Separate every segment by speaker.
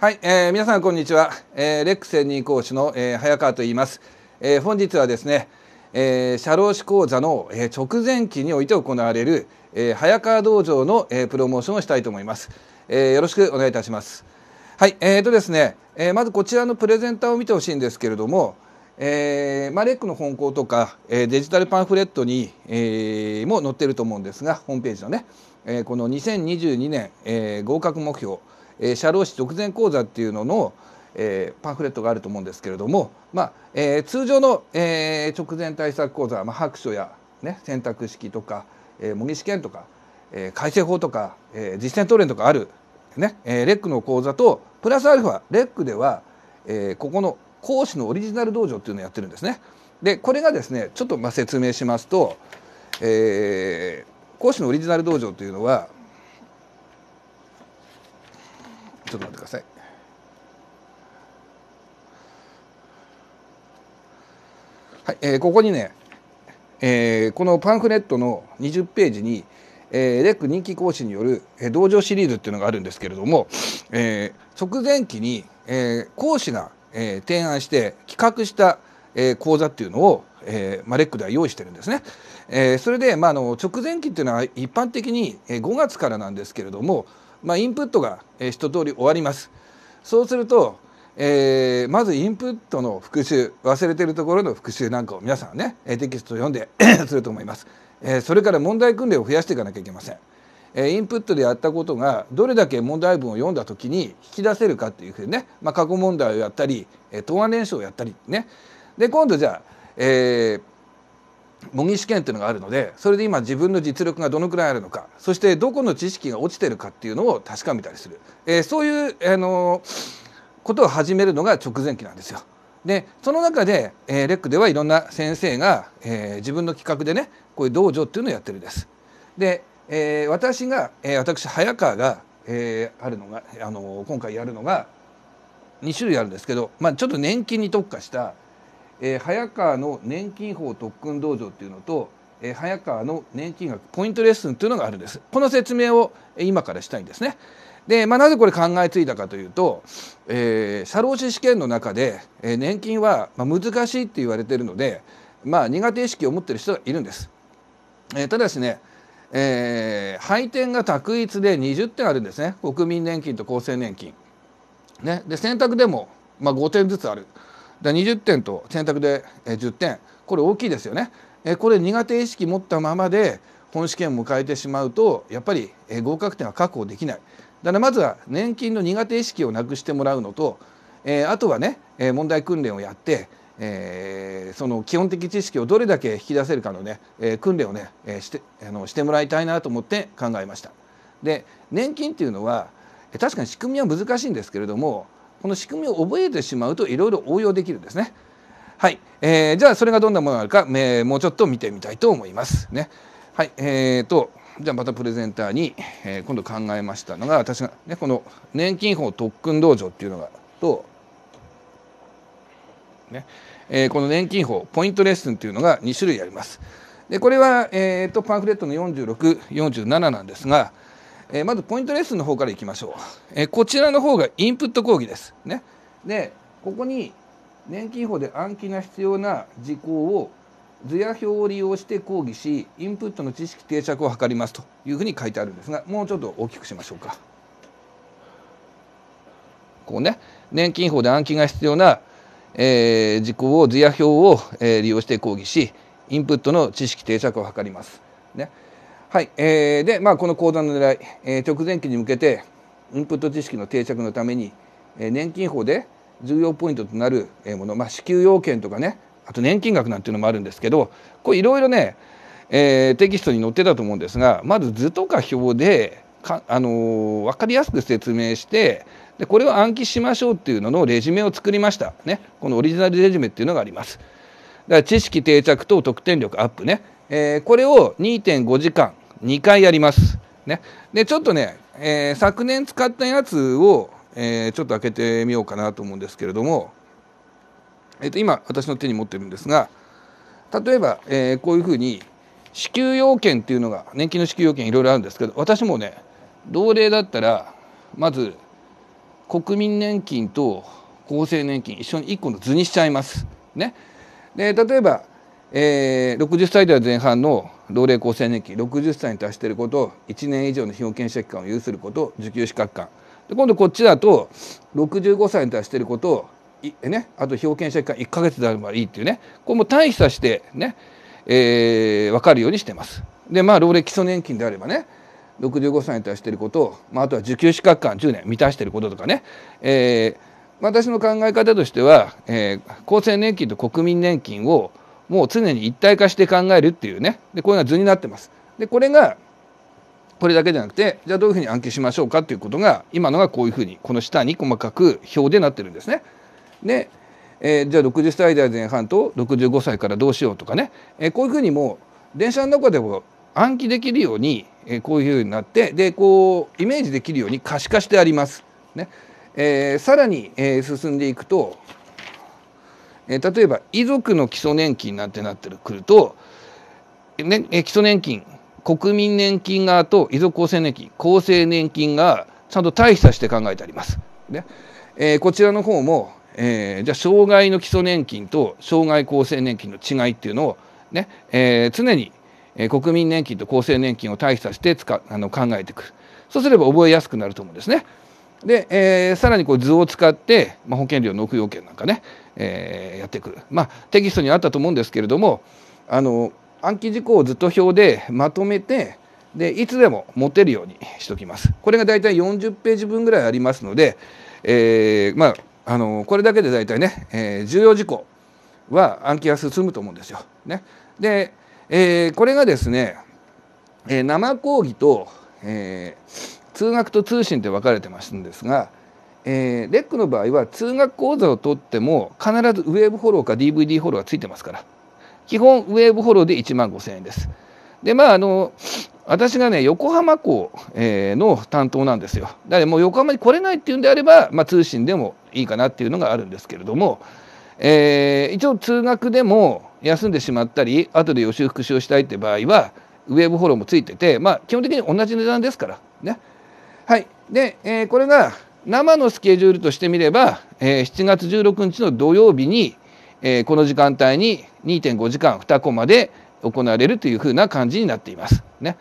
Speaker 1: はい、えー、皆さんこんにちは、えー、レック専任講師の、えー、早川と言います、えー、本日はですね、えー、社労士講座の、えー、直前期において行われる、えー、早川道場の、えー、プロモーションをしたいと思います、えー、よろしくお願いいたしますはい、えーとですね、えー、まずこちらのプレゼンターを見てほしいんですけれども、えーまあ、レックの本校とか、えー、デジタルパンフレットに、えー、も載ってると思うんですがホームページのね、えー、この2022年、えー、合格目標えー、社労士直前講座っていうのの、えー、パンフレットがあると思うんですけれども、まあえー、通常の、えー、直前対策講座は、まあ、白書や、ね、選択式とか、えー、模擬試験とか、えー、改正法とか、えー、実践答練とかある、ねえー、レックの講座とプラスアルファレックでは、えー、ここの講師のオリジナル道場っていうのをやってるんですね。でこれがですねちょっとまあ説明しますと、えー、講師のオリジナル道場というのはちょっと待ってくださいはい、えー、ここにね、えー、このパンフレットの20ページに、えー、レック人気講師による、えー、道場シリーズっていうのがあるんですけれども、えー、直前期に、えー、講師が、えー、提案して企画した、えー、講座っていうのを、えーまあ、レックでは用意してるんですね。えー、それで、まあ、あの直前期っていうのは一般的に5月からなんですけれどもまあ、インプットが、えー、一通り終わります。そうすると、えー、まずインプットの復習忘れてるところの復習なんかを皆さんねテキストを読んで すると思います、えー、それから問題訓練を増やしていかなきゃいけません、えー、インプットでやったことがどれだけ問題文を読んだときに引き出せるかっていうふうにね、まあ、過去問題をやったり、えー、答案練習をやったりねで今度じゃあ、えー、模擬試験っていうのがあるのでそれで今自分の実力がどのくらいあるのかそしてどこの知識が落ちてるかっていうのを確かめたりする、えー、そういう、あのことを始めるのが直前期なんですよ。でその中で、えー、レックではいろんな先生が、えー、自分の企画でねこういう道場っていうのをやってるんです。で、えー、私が、えー、私早川が、えー、あるのが、あの今回やるのが2種類あるんですけど、まあ、ちょっと年金に特化したえー、早川の年金法特訓道場っていうのと、えー、早川の年金額ポイントレッスンというのがあるんです。この説明を今からしたいんですね。で、まあ、なぜこれ考えついたかというと、えー、社労士試験の中で、えー、年金は難しいって言われてるので、まあ、苦手意識を持ってる人がいるんです。えー、ただしね、えー、配点が択一で20点あるんですね国民年金と厚生年金。ね、で選択でも、まあ、5点ずつある。だ20点と選択で10点これ大きいですよね。これ苦手意識持ったままで本試験を迎えてしまうとやっぱり合格点は確保できない。だからまずは年金の苦手意識をなくしてもらうのと、えあとはね問題訓練をやって、えその基本的知識をどれだけ引き出せるかのね、え訓練をね、えしてあのしてもらいたいなと思って考えました。で年金っていうのは確かに仕組みは難しいんですけれどもこの仕組みを覚えてしまうといろいろ応用できるんですね。はい、えー、じゃあそれがどんなものがあるか、えー、もうちょっと見てみたいと思います。ね、はいえーと、じゃあまたプレゼンターに、えー、今度考えましたのが私が、ね、この年金法特訓道場っていうのがと、ねえー、この年金法ポイントレッスンっていうのが2種類あります。でこれは、えーと、パンフレットの4647なんですがえー、まずポイントレッスンの方からいきましょう、えー、こちらの方がインプット講義です。ね、でここに年金法で暗記が必要な事項を図や表を利用して講義しインプットの知識定着を図りますというふうに書いてあるんですがもうちょっと大きくしましょうか。こうね年金法で暗記が必要な、えー、事項を図や表を、えー、利用して講義しインプットの知識定着を図ります。ね、はい、えー、で、まあ、この講座の狙い、えー、直前期に向けてインプット知識の定着のために、えー、年金法で重要ポイントとなるもの、まあ、支給要件とかねあと年金額なんていうのもあるんですけどこれいろいろね、えー、テキストに載ってたと思うんですがまず図とか表でか、あのー、分かりやすく説明してでこれを暗記しましょうっていうののレジュメを作りました、ね、このオリジナルレジュメっていうのがあります。だから知識定着と得点力アップね、えー、これを2.5時間2回やります。ね、でちょっとね、えー、昨年使ったやつを、えー、ちょっと開けてみようかなと思うんですけれども、えー、と今私の手に持ってるんですが例えば、えー、こういうふうに支給要件っていうのが年金の支給要件いろいろあるんですけど私もね同例だったらまず国民年金と厚生年金一緒に1個の図にしちゃいます。ね、で例えば、えー、60歳代前半の老齢厚生年金60歳に達していることを1年以上の被保険者期間を有すること受給資格間で今度こっちだと65歳に達していることをい、ね、あと被保険者期間1か月であればいいっていうねこれも対比させてね、えー、分かるようにしてます。でまあ老齢基礎年金であればね65歳に達していることを、まあ、あとは受給資格間10年満たしていることとかね、えー、私の考え方としては、えー、厚生年金と国民年金をもう常に一体化して考えるっていうねでこういうの図になってます。でこれがこれだけじゃなくてじゃあどういうふうに暗記しましょうかっていうことが今のがこういうふうにこの下に細かく表でなってるんですね。で、えー、じゃあ60歳代前半と65歳からどうしようとかね、えー、こういうふうにもう電車の中でも暗記できるように、えー、こういうふうになってでこうイメージできるように可視化してあります。ねえー、さらに、えー、進んでいくとえー、例えば遺族の基礎年金なんてなってるくると、ねえー、基礎年金国民年金側と遺族厚生年金厚生年金がちゃんと対比させて考えてあります。ねえー、こちらの方も、えー、じゃあ障害の基礎年金と障害厚生年金の違いっていうのをね、えー、常にえ国民年金と厚生年金を対比させてつかあの考えていくそうすれば覚えやすくなると思うんですね。で、えー、さらにこう図を使って、まあ、保険料の付与権なんかね、えー、やってくる、まあ、テキストにあったと思うんですけれどもあの暗記事項をずっと表でまとめてでいつでも持てるようにしておきます。これが大体40ページ分ぐらいありますので、えー、まあ、あのこれだけで大体ね、えー、重要事項は暗記が進むと思うんですよ。ね、で、えー、これがですね、え生講義と、えー通学と通信って分かれてますんですが、えー、レックの場合は通学講座を取っても必ずウェーブフォローか DVD フォローがついてますから基本ウェーブフォローで1万5,000円です。でまああの私がね横浜港、えー、の担当なんですよ。だからもう横浜に来れないっていうんであれば、まあ、通信でもいいかなっていうのがあるんですけれども、えー、一応通学でも休んでしまったり後で予習復習をしたいって場合はウェーブフォローもついてて、まあ、基本的に同じ値段ですからね。はいで、えー、これが生のスケジュールとしてみれば、えー、7月16日の土曜日に、えー、この時間帯に2.5時間2コマで行われるというふうな感じになっています。ね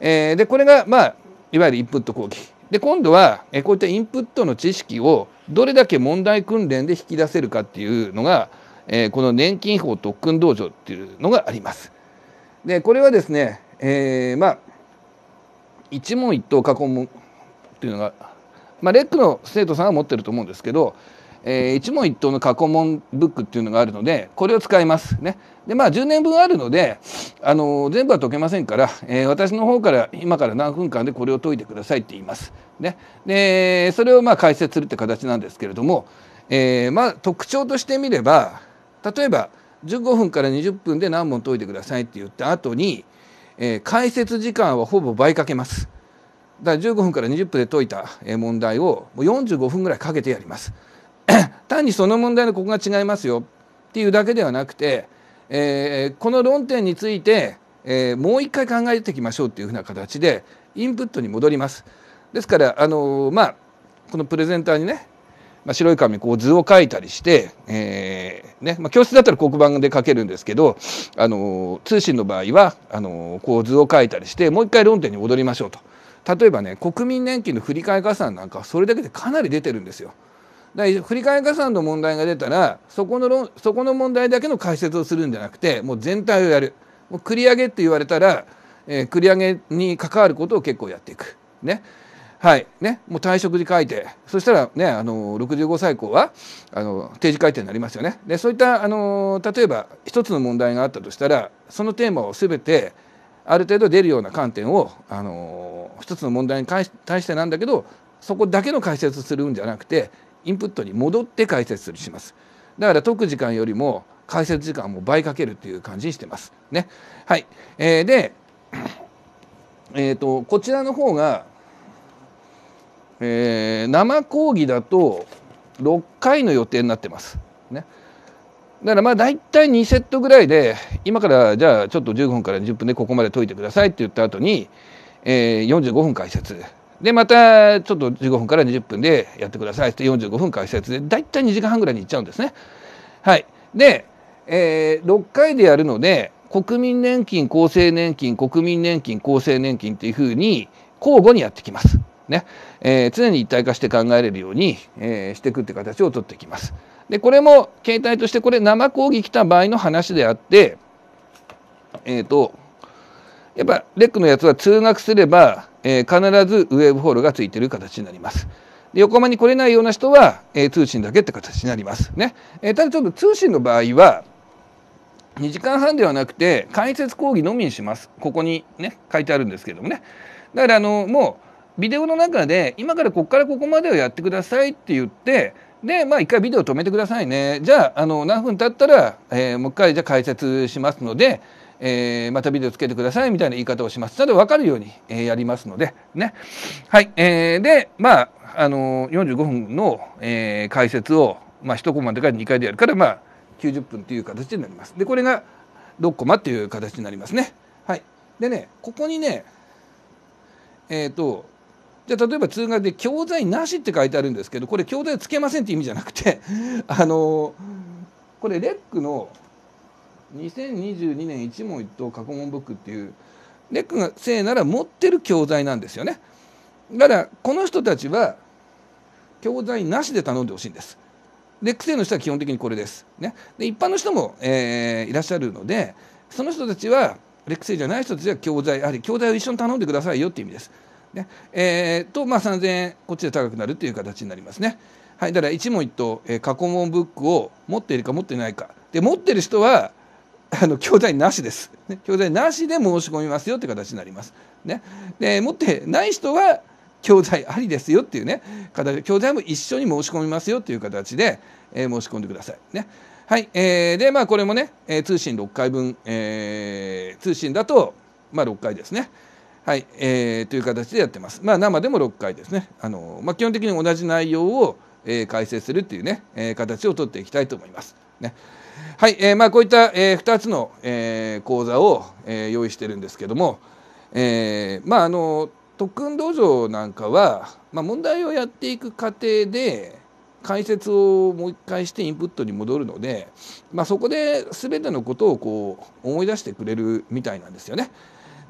Speaker 1: えー、でこれが、まあ、いわゆるインプット講義で今度は、えこういったインプットの知識をどれだけ問題訓練で引き出せるかっていうのが、えー、この年金法特訓道場っていうのがあります。でこれはですね、えー、まあ一問一答過去問っていうのが、まあ、レックの生徒さんは持ってると思うんですけど、えー、一問一答の過去問ブックっていうのがあるのでこれを使いますね。でまあ10年分あるので、あの全部は解けませんから、えー、私の方から今から何分間でこれを解いてくださいって言います。ね、でそれをまあ解説するって形なんですけれども、えー、まあ特徴としてみれば例えば15分から20分で何問解いてくださいって言った後に、えー、解説時間はほぼ倍かけます。だから15分から20分で解いた問題をもう45分ぐらいかけてやります。単にその問題のここが違いますよっていうだけではなくて、えー、この論点について、えー、もう一回考えていきましょうっていうふうな形でインプットに戻ります。ですからあのー、まあこのプレゼンターにね、まあ、白い紙こう図を書いたりして、えーねまあ、教室だったら黒板で書けるんですけど、あのー、通信の場合はあのー、こう図を書いたりしてもう一回論点に戻りましょうと。例えばね国民年金の振替加算なんかそれだけでかなり出てるんですよ。だから振替加算の問題が出たらそこの論そこの問題だけの解説をするんじゃなくてもう全体をやるもう繰り上げって言われたら、えー、繰り上げに関わることを結構やっていく。ねはいね、もう退職時改定そしたら、ね、あの65歳以降はあの定時改定になりますよねでそういったあの例えば一つの問題があったとしたらそのテーマを全てある程度出るような観点を、あの一つの問題に対してなんだけどそこだけの解説するんじゃなくてインプットに戻って解説します。だから解く時間よりも解説時間も倍かけるっていう感じにしてます。ね。はい。えー、で、えっ、ー、とこちらの方が、えー、生講義だと6回の予定になってます。ね。だからまあ大体2セットぐらいで今からじゃあちょっと15分から20分でここまで解いてくださいって言った後に、えー、45分解説でまたちょっと15分から20分でやってくださいって45分解説で大体2時間半ぐらいにいっちゃうんですね。はい、で、えー、6回でやるので国民年金厚生年金国民年金厚生年金っていうふうに交互にやってきます。ねえー、常に一体化して考えれるように、えー、していくって形をとっていきます。でこれも携帯としてこれ生講義来た場合の話であってえっ、ー、とやっぱレックのやつは通学すれば、えー、必ずウェーブホールがついてる形になります。で横浜に来れないような人は、えー、通信だけって形になりますね。えただちょっと通信の場合は2時間半ではなくて解説講義のみにします。ここにね書いてあるんですけどもね。だからあのもうビデオの中で今からここからここまでをやってくださいって言ってでまあ一回ビデオ止めてくださいねじゃああの何分経ったら、えー、もう一回じゃあ解説しますので、えー、またビデオつけてくださいみたいな言い方をしますただ分かるように、えー、やりますのでねはい、えー、でまあ、あのー、45分の、えー、解説を、まあ、1コマでから2回でやるからまあ90分という形になりますでこれが6コマっていう形になりますねはいでねここにねえっ、とじゃ例えば通学で教材なしって書いてあるんですけどこれ教材つけませんって意味じゃなくて あのこれレックの2022年一問一答過去問ブックっていうレックがせいなら持ってる教材なんですよねだからこの人たちは教材なしで頼んでほしいんですレック生の人は基本的にこれです、ね、で一般の人も、えー、いらっしゃるのでその人たちはレック生じゃない人たちは教材やはり教材を一緒に頼んでくださいよって意味ですねえー、と、まあ、3000円こっちで高くなるという形になりますね。はい、だから一問一答、えー、過去問ブックを持っているか持っていないかで持っている人はあの教材なしです、ね、教材なしで申し込みますよという形になります。ね、で持ってない人は教材ありですよというね形教材も一緒に申し込みますよという形で、えー、申し込んでください。ねはい、えー、でまあこれもね、えー、通信6回分、えー、通信だと、まあ、6回ですね。はい、えー、という形でやってます。まあ、生でも6回ですね。あのまあ、基本的に同じ内容を、えー、改するっていうね、えー、形をとっていきたいと思います。ね。はい、えー、まあこういった、えー、2つの、えー、講座を、えー、用意してるんですけども、えー、まああの特訓道場なんかは、まあ、問題をやっていく過程で解説をもう一回してインプットに戻るので、まあ、そこで全てのことをこう思い出してくれるみたいなんですよね。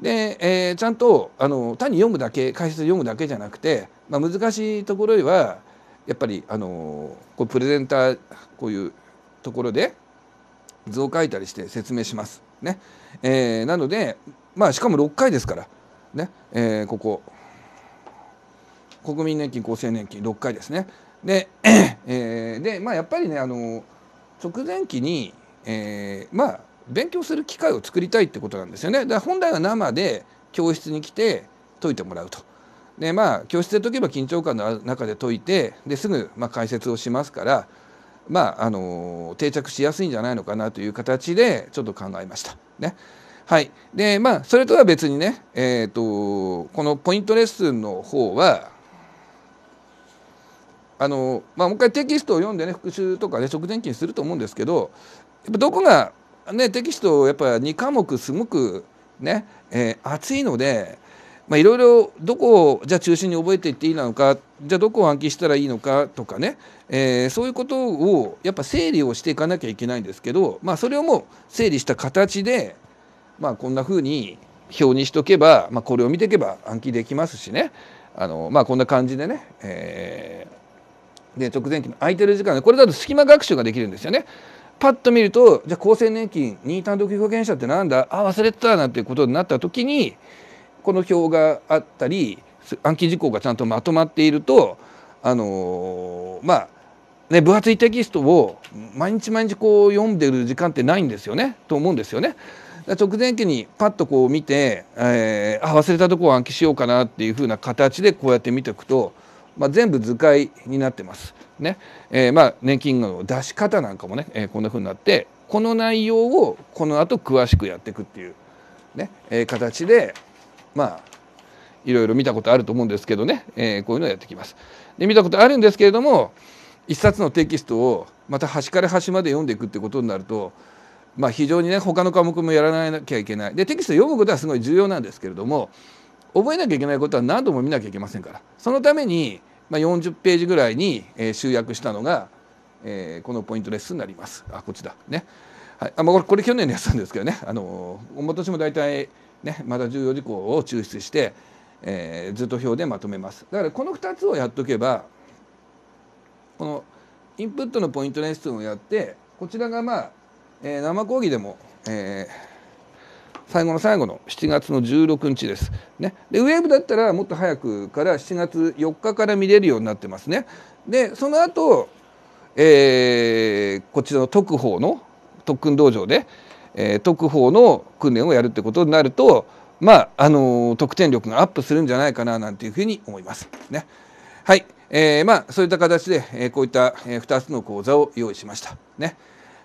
Speaker 1: で、えー、ちゃんとあの単に読むだけ解説読むだけじゃなくて、まあ、難しいところはやっぱりあのこうプレゼンターこういうところで図を書いたりして説明します。ねえー、なので、まあ、しかも6回ですから、ねえー、ここ国民年金厚生年金6回ですね。で,、えーでまあ、やっぱりねあの直前期に、えー、まあ勉強する機会を作りたいってことなんですよね。だから本来は生で教室に来て解いてもらうと。でまあ教室で解けば緊張感の中で解いてですぐま解説をしますからまああの定着しやすいんじゃないのかなという形でちょっと考えました。ね。はい、でまあそれとは別にね、えーと、とこのポイントレッスンの方はあの、まあ、もう一回テキストを読んでね復習とかね直前期にすると思うんですけどやっぱどこがね、テキストやっぱ2科目すごくね、えー、熱いのでいろいろどこをじゃあ中心に覚えていっていいのかじゃあどこを暗記したらいいのかとかね、えー、そういうことをやっぱ整理をしていかなきゃいけないんですけど、まあ、それをもう整理した形で、まあ、こんなふうに表にしとけば、まあ、これを見ていけば暗記できますしねあの、まあ、こんな感じでね、えー、で直前期の空いてる時間でこれだと隙間学習ができるんですよね。パッと見るとじゃあ厚生年金任意単独被保険者ってなんだあ忘れてたなんてことになった時にこの表があったり暗記事項がちゃんとまとまっているとあのー、まあね分厚いテキストを毎日毎日こう読んでる時間ってないんですよねと思うんですよね。直前期にパッとこう見て、えー、あ忘れたとこを暗記しようかなっていうふうな形でこうやって見ていくとまあ、全部図解になってます。ねえー、まあ、年金の出し方なんかもね、えー、こんなふうになってこの内容をこの後詳しくやっていくっていうね、えー、形で、まあ、いろいろ見たことあると思うんですけどね、えー、こういうのをやってきます。で見たことあるんですけれども一冊のテキストをまた端から端まで読んでいくってことになると、まあ、非常にね他の科目もやらなきゃいけないでテキスト読むことはすごい重要なんですけれども覚えなきゃいけないことは何度も見なきゃいけませんからそのためにまあ、40ページぐらいに、え集約したのが、えこのポイントレッスンになります。あこっちだね。はい、あまあ、これ去年のやつなんですけどね、あのー、今年も大体、ね、まだ14事項を抽出して、えー、ずっと表でまとめます。だからこの2つをやっとけばこのインプットのポイントレッスンをやってこちらがまあ、えー、生講義でも、えー、最後の最後の7月の16日です。ね、でウェブだったらもっと早くから7月4日から見れるようになってますね。でその後、えー、こちらの特報の特訓道場で、えー、特報の訓練をやるってことになると、まああのー、得点力がアップするんじゃないかななんていうふうに思います。ね、はい、えー、まあそういった形で、えー、こういった、えー、2つの講座を用意しました。ね、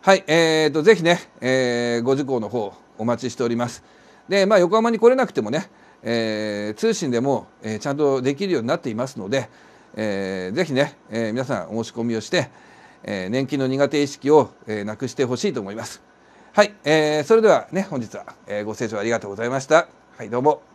Speaker 1: はい、えーと、ぜひね、えー、ご受講の方お待ちしております。で、まあ、横浜に来れなくてもね、えー、通信でも、えー、ちゃんとできるようになっていますので、えー、ぜひね、えー、皆さんお申し込みをして、えー、年金の苦手意識を、えー、なくしてほしいと思います。はい、えー、それではね、本日は、えー、ご清聴ありがとうございました。はい、どうも。